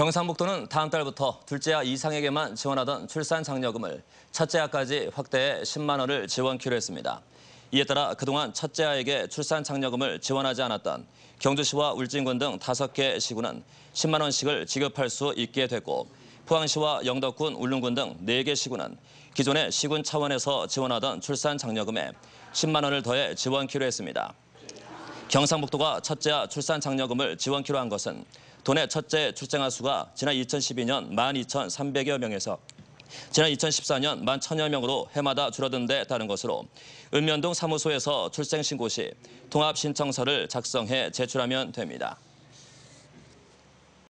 경상북도는 다음 달부터 둘째아 이상에게만 지원하던 출산장려금을 첫째아까지 확대해 10만 원을 지원키로 했습니다. 이에 따라 그동안 첫째아에게 출산장려금을 지원하지 않았던 경주시와 울진군 등 5개 시군은 10만 원씩을 지급할 수 있게 됐고 포항시와 영덕군, 울릉군 등 4개 시군은 기존의 시군 차원에서 지원하던 출산장려금에 10만 원을 더해 지원키로 했습니다. 경상북도가 첫째와 출산 장려금을 지원키로 한 것은 도내 첫째 출생아 수가 지난 2012년 12,300여 명에서 지난 2014년 1만 1천여 명으로 해마다 줄어든 데 따른 것으로 읍면동 사무소에서 출생신고 시 통합신청서를 작성해 제출하면 됩니다.